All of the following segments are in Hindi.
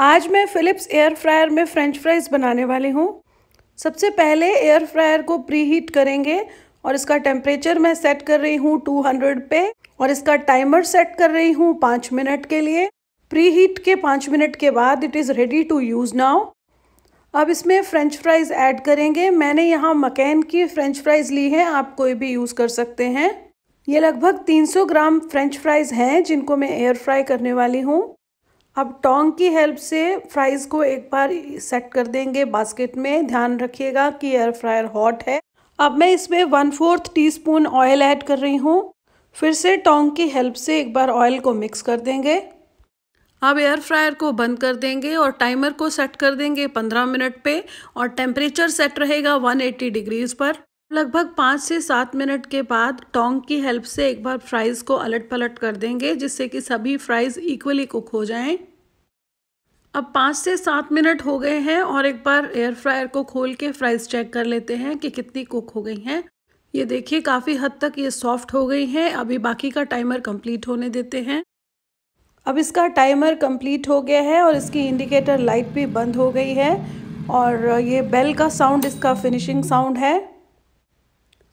आज मैं फ़िलिप्स एयर फ्रायर में फ़्रेंच फ्राइज़ बनाने वाली हूँ सबसे पहले एयर फ्रायर को प्री हीट करेंगे और इसका टेम्परेचर मैं सेट कर रही हूँ 200 पे और इसका टाइमर सेट कर रही हूँ पाँच मिनट के लिए प्री हीट के पाँच मिनट के बाद it is ready to use now अब इसमें फ़्रेंच फ्राइज़ ऐड करेंगे मैंने यहाँ मकैन की फ़्रेंच फ्राइज़ ली है आप कोई भी यूज़ कर सकते हैं ये लगभग 300 ग्राम फ्रेंच फ्राइज़ हैं जिनको मैं एयर फ्राई करने वाली हूँ अब टोंग की हेल्प से फ्राइज़ को एक बार सेट कर देंगे बास्केट में ध्यान रखिएगा कि एयर फ्रायर हॉट है अब मैं इसमें one fourth teaspoon oil add कर रही हूँ फिर से टोंग की हेल्प से एक बार ऑयल को मिक्स कर देंगे अब एयर फ्रायर को बंद कर देंगे और टाइमर को सेट कर देंगे पंद्रह मिनट पे और टेम्परेचर सेट रहेगा 180 डिग्रीज़ पर लगभग पाँच से सात मिनट के बाद टोंग की हेल्प से एक बार फ्राइज़ को अलट पलट कर देंगे जिससे कि सभी फ्राइज़ इक्वली कुक हो जाएं। अब पाँच से सात मिनट हो गए हैं और एक बार एयर फ्रायर को खोल के फ्राइज़ चेक कर लेते हैं कि कितनी कुक हो गई हैं ये देखिए काफ़ी हद तक ये सॉफ्ट हो गई हैं अभी बाकी का टाइमर कंप्लीट होने देते हैं अब इसका टाइमर कंप्लीट हो गया है और इसकी इंडिकेटर लाइट भी बंद हो गई है और ये बेल का साउंड इसका फिनिशिंग साउंड है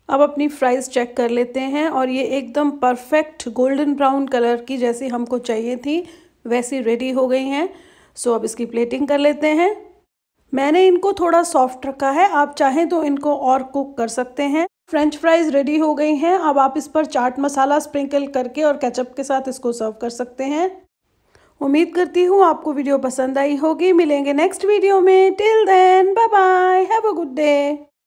अब अपनी फ्राइज़ चेक कर लेते हैं और ये एकदम परफेक्ट गोल्डन ब्राउन कलर की जैसी हमको चाहिए थी वैसी रेडी हो गई हैं सो अब इसकी प्लेटिंग कर लेते हैं मैंने इनको थोड़ा सॉफ्ट रखा है आप चाहें तो इनको और कुक कर सकते हैं फ्रेंच फ्राइज रेडी हो गई हैं अब आप इस पर चाट मसाला स्प्रिंकल करके और कैचअप के साथ इसको सर्व कर सकते हैं उम्मीद करती हूँ आपको वीडियो पसंद आई होगी मिलेंगे नेक्स्ट वीडियो में till then bye bye have a good day